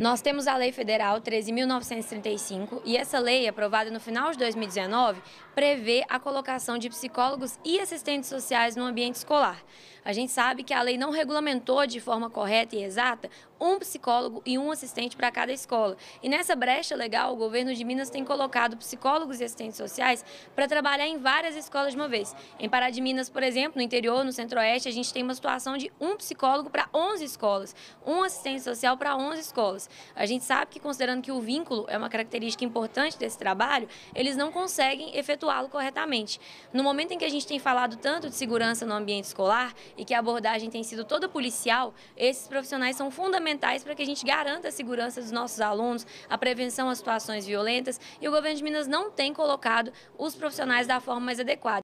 Nós temos a Lei Federal 13.935 e essa lei, aprovada no final de 2019, prevê a colocação de psicólogos e assistentes sociais no ambiente escolar. A gente sabe que a lei não regulamentou de forma correta e exata um psicólogo e um assistente para cada escola. E nessa brecha legal, o governo de Minas tem colocado psicólogos e assistentes sociais para trabalhar em várias escolas de uma vez. Em Pará de Minas, por exemplo, no interior, no centro-oeste, a gente tem uma situação de um psicólogo para 11 escolas, um assistente social para 11 com as escolas. A gente sabe que, considerando que o vínculo é uma característica importante desse trabalho, eles não conseguem efetuá-lo corretamente. No momento em que a gente tem falado tanto de segurança no ambiente escolar e que a abordagem tem sido toda policial, esses profissionais são fundamentais para que a gente garanta a segurança dos nossos alunos, a prevenção às situações violentas e o governo de Minas não tem colocado os profissionais da forma mais adequada.